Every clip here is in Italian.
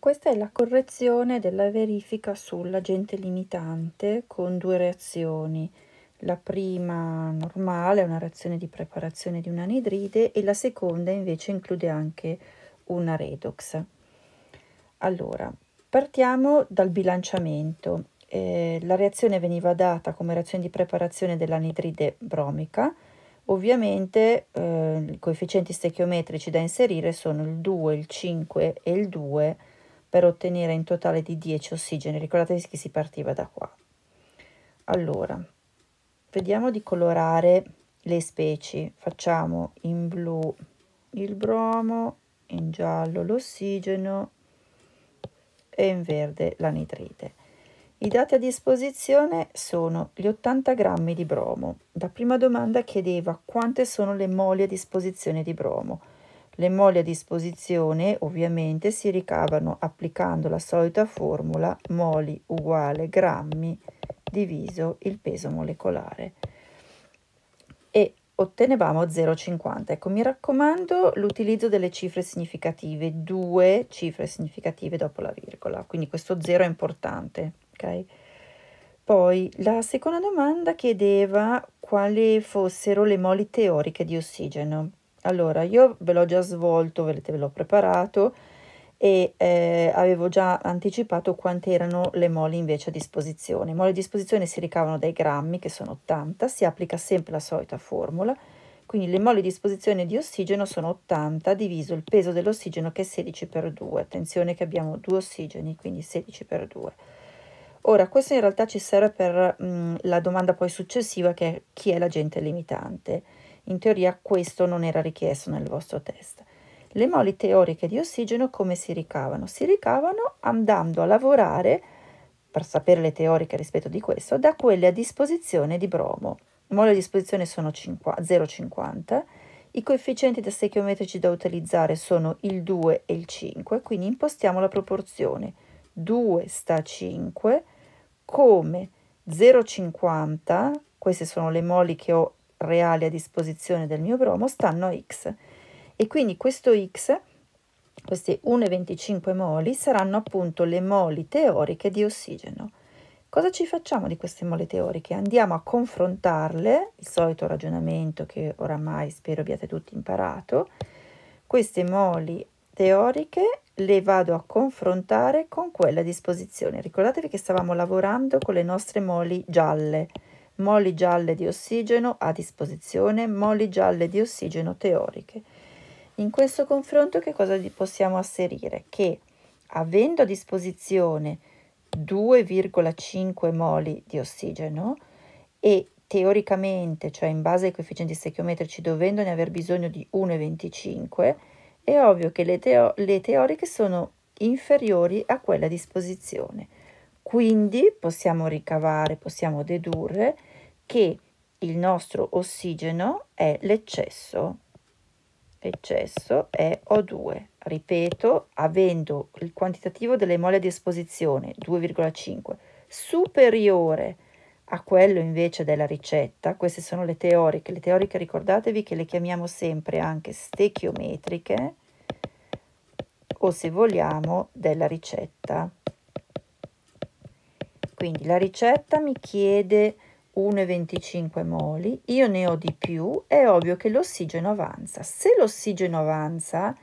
Questa è la correzione della verifica sull'agente limitante con due reazioni. La prima normale è una reazione di preparazione di un'anidride e la seconda invece include anche una redox. Allora, partiamo dal bilanciamento. Eh, la reazione veniva data come reazione di preparazione dell'anidride bromica. Ovviamente eh, i coefficienti stechiometrici da inserire sono il 2, il 5 e il 2 per ottenere un totale di 10 ossigeni. Ricordatevi che si partiva da qua. Allora, vediamo di colorare le specie. Facciamo in blu il bromo, in giallo l'ossigeno e in verde l'anitride. I dati a disposizione sono gli 80 grammi di bromo. La prima domanda chiedeva quante sono le moli a disposizione di bromo. Le molli a disposizione ovviamente si ricavano applicando la solita formula moli uguale grammi diviso il peso molecolare e ottenevamo 0,50. Ecco, mi raccomando l'utilizzo delle cifre significative, due cifre significative dopo la virgola, quindi questo 0 è importante, ok? Poi la seconda domanda chiedeva quali fossero le moli teoriche di ossigeno allora io ve l'ho già svolto vedete ve l'ho preparato e eh, avevo già anticipato quante erano le mole invece a disposizione. Mole a disposizione si ricavano dai grammi che sono 80, si applica sempre la solita formula, quindi le mole a disposizione di ossigeno sono 80 diviso il peso dell'ossigeno che è 16 per 2, attenzione che abbiamo due ossigeni quindi 16 per 2. Ora questo in realtà ci serve per mh, mm, la domanda poi successiva che è chi è l'agente limitante. In teoria questo non era richiesto nel vostro test. Le moli teoriche di ossigeno come si ricavano? Si ricavano andando a lavorare, per sapere le teoriche rispetto di questo, da quelle a disposizione di bromo. Le mole a disposizione sono 0,50, i coefficienti da stechiometrici da utilizzare sono il 2 e il 5, quindi impostiamo la proporzione 2 sta a 5 come 0,50, queste sono le moli che ho reali a disposizione del mio bromo stanno x e quindi questo x queste 1,25 moli saranno appunto le moli teoriche di ossigeno. Cosa ci facciamo di queste mole teoriche? Andiamo a confrontarle, il solito ragionamento che oramai spero abbiate tutti imparato, queste moli teoriche le vado a confrontare con quella a disposizione. Ricordatevi che stavamo lavorando con le nostre moli gialle, molli gialle di ossigeno a disposizione, molli gialle di ossigeno teoriche. In questo confronto che cosa possiamo asserire? Che avendo a disposizione 2,5 moli di ossigeno e teoricamente, cioè in base ai coefficienti stechiometrici, dovendone aver bisogno di 1,25, è ovvio che le, teo le teoriche sono inferiori a quella a disposizione. Quindi possiamo ricavare, possiamo dedurre che il nostro ossigeno è l'eccesso. Eccesso è O2. Ripeto, avendo il quantitativo delle mole di esposizione 2,5 superiore a quello invece della ricetta, queste sono le teoriche, le teoriche ricordatevi che le chiamiamo sempre anche stechiometriche o se vogliamo della ricetta. Quindi la ricetta mi chiede 1,25 moli, io ne ho di più, è ovvio che l'ossigeno avanza. Se l'ossigeno avanza,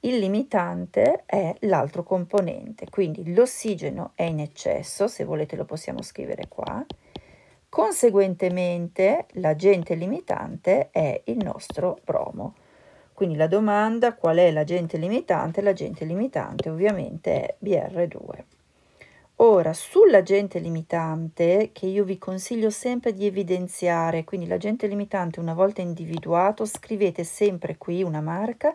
il limitante è l'altro componente, quindi l'ossigeno è in eccesso, se volete lo possiamo scrivere qua, conseguentemente l'agente limitante è il nostro bromo. Quindi la domanda qual è l'agente limitante? L'agente limitante ovviamente è Br2. Ora, sull'agente limitante, che io vi consiglio sempre di evidenziare, quindi l'agente limitante una volta individuato, scrivete sempre qui una marca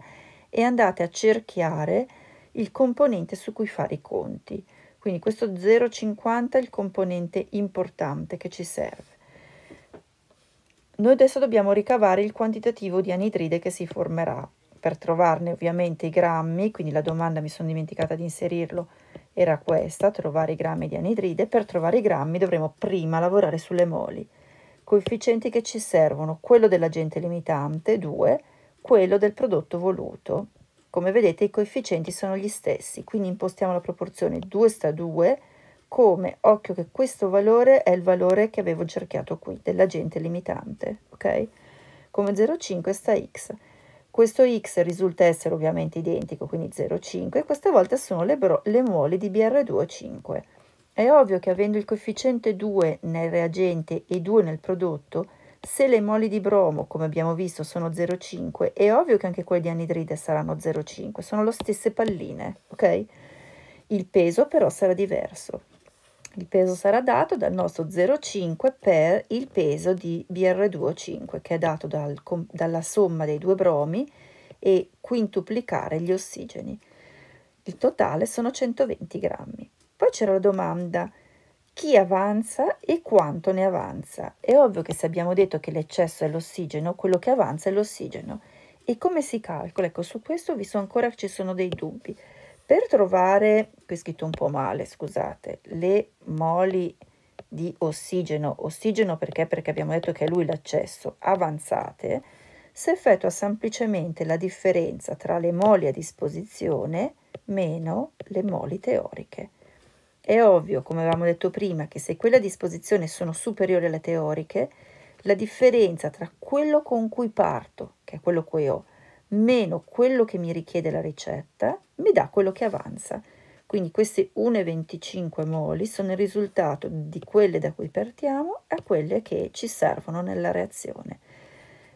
e andate a cerchiare il componente su cui fare i conti. Quindi questo 0,50 è il componente importante che ci serve. Noi adesso dobbiamo ricavare il quantitativo di anidride che si formerà per trovarne ovviamente i grammi, quindi la domanda mi sono dimenticata di inserirlo, era questa, trovare i grammi di anidride, per trovare i grammi dovremo prima lavorare sulle moli, coefficienti che ci servono, quello dell'agente limitante, 2, quello del prodotto voluto. Come vedete i coefficienti sono gli stessi, quindi impostiamo la proporzione 2 sta 2, come occhio che questo valore è il valore che avevo cerchiato qui, dell'agente limitante, ok? Come 0,5 sta x. Questo X risulta essere ovviamente identico, quindi 0,5, questa volta sono le, le mole di br 2 o 5 È ovvio che avendo il coefficiente 2 nel reagente e 2 nel prodotto, se le moli di bromo, come abbiamo visto, sono 0,5, è ovvio che anche quelle di anidride saranno 0,5, sono le stesse palline, ok? Il peso però sarà diverso. Il peso sarà dato dal nostro 0,5 per il peso di br 2 o 5 che è dato dal, dalla somma dei due bromi e quintuplicare gli ossigeni. Il totale sono 120 grammi. Poi c'era la domanda chi avanza e quanto ne avanza. È ovvio che se abbiamo detto che l'eccesso è l'ossigeno, quello che avanza è l'ossigeno. E come si calcola? Ecco, su questo vi sono ancora, ci sono dei dubbi. Per trovare, qui è scritto un po' male, scusate, le moli di ossigeno, ossigeno perché? Perché abbiamo detto che è lui l'accesso, avanzate, si effettua semplicemente la differenza tra le moli a disposizione meno le moli teoriche. È ovvio, come avevamo detto prima, che se quelle a disposizione sono superiori alle teoriche, la differenza tra quello con cui parto, che è quello che ho, meno quello che mi richiede la ricetta mi dà quello che avanza. Quindi queste 1,25 moli sono il risultato di quelle da cui partiamo a quelle che ci servono nella reazione.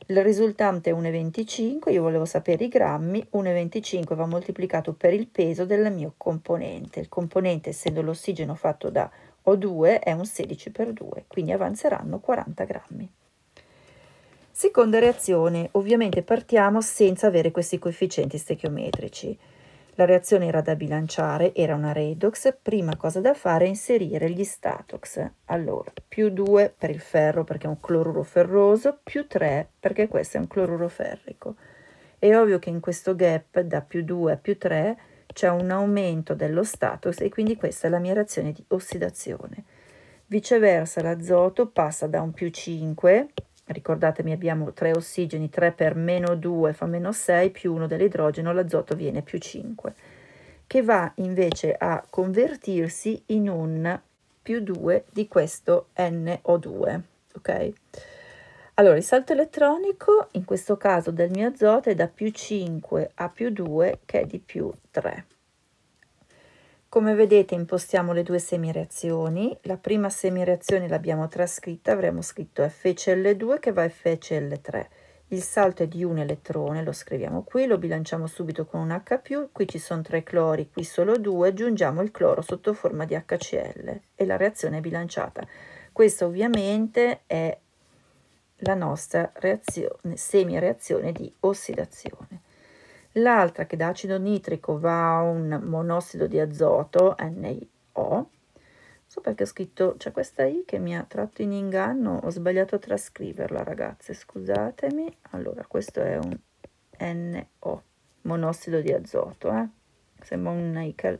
Il risultante è 1,25, io volevo sapere i grammi, 1,25 va moltiplicato per il peso del mio componente. Il componente, essendo l'ossigeno fatto da O2, è un 16 per 2, quindi avanzeranno 40 grammi. Seconda reazione, ovviamente partiamo senza avere questi coefficienti stechiometrici. La reazione era da bilanciare, era una redox, prima cosa da fare è inserire gli statox. Allora, più 2 per il ferro perché è un cloruro ferroso, più 3 perché questo è un cloruro ferrico. È ovvio che in questo gap da più 2 a più 3 c'è un aumento dello status e quindi questa è la mia reazione di ossidazione. Viceversa l'azoto passa da un più 5 ricordatemi abbiamo 3 ossigeni, 3 per meno 2 fa meno 6, più 1 dell'idrogeno, l'azoto viene più 5, che va invece a convertirsi in un più 2 di questo NO2, ok? Allora, il salto elettronico, in questo caso del mio azoto, è da più 5 a più 2, che è di più 3. Come vedete impostiamo le due semireazioni, la prima semireazione l'abbiamo trascritta, avremo scritto FCl2 che va a FCl3. Il salto è di un elettrone, lo scriviamo qui, lo bilanciamo subito con un H+, qui ci sono tre clori, qui solo due, aggiungiamo il cloro sotto forma di HCl e la reazione è bilanciata. Questa ovviamente è la nostra semireazione di ossidazione l'altra che da acido nitrico va a un monossido di azoto, NO, so perché ho scritto, c'è questa I che mi ha tratto in inganno, ho sbagliato a trascriverla ragazze, scusatemi, allora questo è un NO, monossido di azoto, eh? sembra un nickel.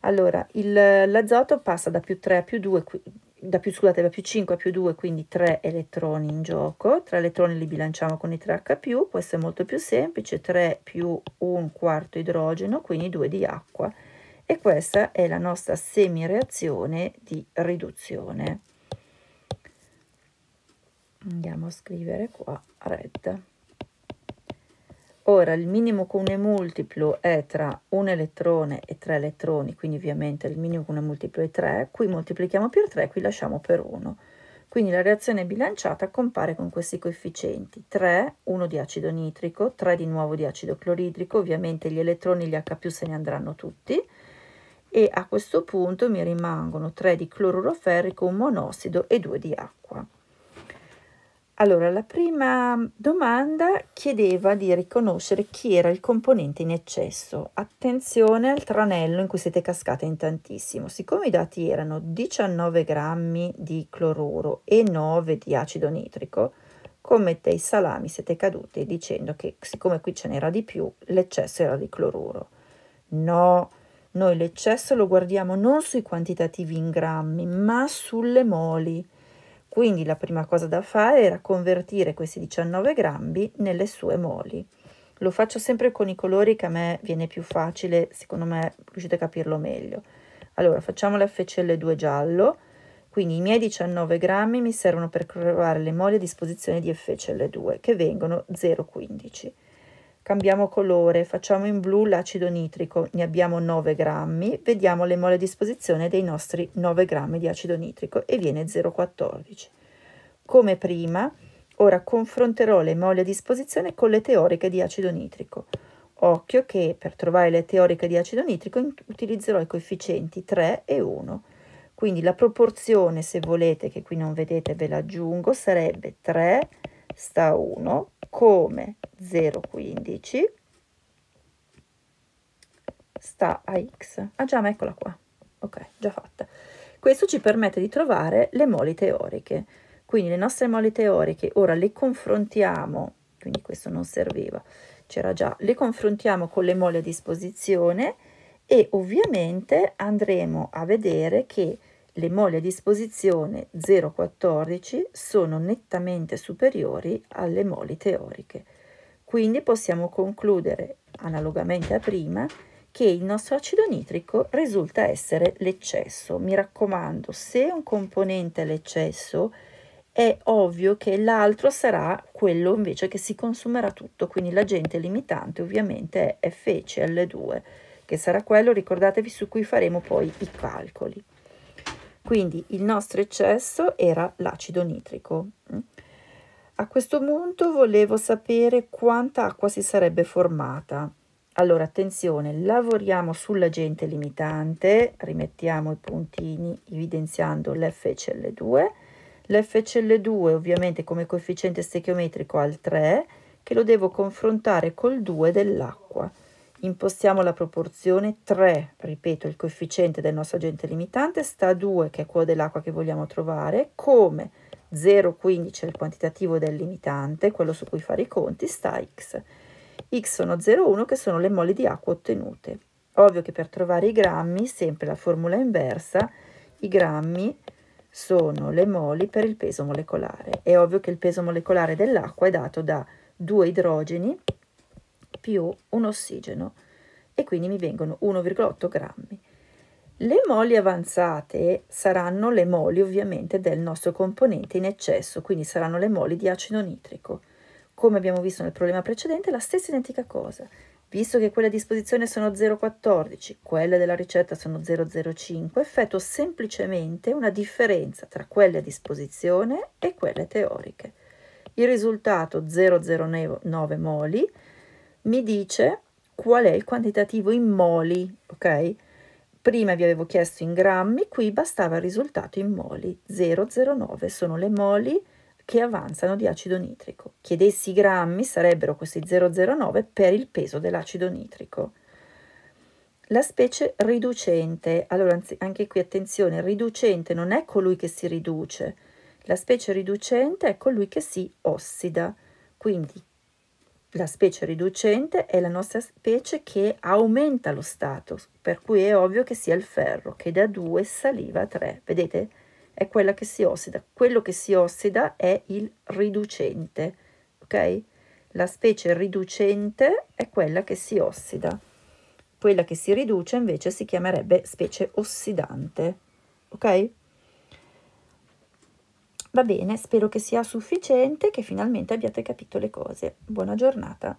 Allora, l'azoto passa da più 3 a più 2, qui, da più, scusate, da più 5 a più 2, quindi 3 elettroni in gioco, 3 elettroni li bilanciamo con i 3H+, questo è molto più semplice, 3 più un quarto idrogeno, quindi 2 di acqua, e questa è la nostra semireazione di riduzione. Andiamo a scrivere qua red. Ora il minimo comune multiplo è tra un elettrone e tre elettroni, quindi ovviamente il minimo comune multiplo è 3, qui moltiplichiamo per 3, qui lasciamo per 1. Quindi la reazione bilanciata compare con questi coefficienti, 3, 1 di acido nitrico, 3 di nuovo di acido cloridrico, ovviamente gli elettroni, gli H+, se ne andranno tutti, e a questo punto mi rimangono 3 di cloruro ferrico, un monossido e 2 di acqua. Allora, la prima domanda chiedeva di riconoscere chi era il componente in eccesso. Attenzione al tranello in cui siete cascate in tantissimo. Siccome i dati erano 19 grammi di cloruro e 9 di acido nitrico, come te i salami siete caduti dicendo che siccome qui ce n'era di più, l'eccesso era di cloruro. No, noi l'eccesso lo guardiamo non sui quantitativi in grammi, ma sulle moli. Quindi la prima cosa da fare era convertire questi 19 grammi nelle sue moli. Lo faccio sempre con i colori che a me viene più facile, secondo me riuscite a capirlo meglio. Allora, facciamo la fcl 2 giallo, quindi i miei 19 grammi mi servono per creare le moli a disposizione di FCL2, che vengono 0,15. Cambiamo colore, facciamo in blu l'acido nitrico, ne abbiamo 9 grammi, vediamo le mole a disposizione dei nostri 9 grammi di acido nitrico e viene 0,14. Come prima, ora confronterò le mole a disposizione con le teoriche di acido nitrico. Occhio che per trovare le teoriche di acido nitrico utilizzerò i coefficienti 3 e 1. Quindi la proporzione, se volete, che qui non vedete ve la aggiungo, sarebbe 3 sta 1 come 0,15 sta a x. Ah già, ma eccola qua. Ok, già fatta. Questo ci permette di trovare le moli teoriche. Quindi le nostre moli teoriche ora le confrontiamo, quindi questo non serviva, c'era già, le confrontiamo con le moli a disposizione e ovviamente andremo a vedere che le mole a disposizione 0,14 sono nettamente superiori alle moli teoriche. Quindi possiamo concludere, analogamente a prima, che il nostro acido nitrico risulta essere l'eccesso. Mi raccomando, se un componente è l'eccesso, è ovvio che l'altro sarà quello invece che si consumerà tutto, quindi l'agente limitante ovviamente è FCl2, che sarà quello, ricordatevi, su cui faremo poi i calcoli. Quindi il nostro eccesso era l'acido nitrico. Mm. A questo punto volevo sapere quanta acqua si sarebbe formata. Allora, attenzione, lavoriamo sull'agente limitante, rimettiamo i puntini evidenziando l'FCL2. L'FCL2 ovviamente come coefficiente stechiometrico ha il 3, che lo devo confrontare col 2 dell'acqua impostiamo la proporzione 3, ripeto il coefficiente del nostro agente limitante, sta 2 che è quello dell'acqua che vogliamo trovare, come 0,15 è il quantitativo del limitante, quello su cui fare i conti, sta x. x sono 0,1 che sono le mole di acqua ottenute. Ovvio che per trovare i grammi, sempre la formula inversa, i grammi sono le moli per il peso molecolare. È ovvio che il peso molecolare dell'acqua è dato da due idrogeni più un ossigeno e quindi mi vengono 1,8 grammi. Le moli avanzate saranno le moli ovviamente del nostro componente in eccesso, quindi saranno le moli di acido nitrico. Come abbiamo visto nel problema precedente, la stessa identica cosa. Visto che quelle a disposizione sono 0,14, quelle della ricetta sono 0,05, effetto semplicemente una differenza tra quelle a disposizione e quelle teoriche. Il risultato 0,09 moli mi dice qual è il quantitativo in moli, ok? Prima vi avevo chiesto in grammi, qui bastava il risultato in moli. 009 sono le moli che avanzano di acido nitrico. Chiedessi grammi sarebbero questi 009 per il peso dell'acido nitrico. La specie riducente, allora anche qui attenzione, riducente non è colui che si riduce, la specie riducente è colui che si ossida, quindi la specie riducente è la nostra specie che aumenta lo status, per cui è ovvio che sia il ferro, che da 2 saliva a 3. Vedete? È quella che si ossida. Quello che si ossida è il riducente, ok? La specie riducente è quella che si ossida. Quella che si riduce invece si chiamerebbe specie ossidante, ok? Va bene, spero che sia sufficiente, che finalmente abbiate capito le cose. Buona giornata.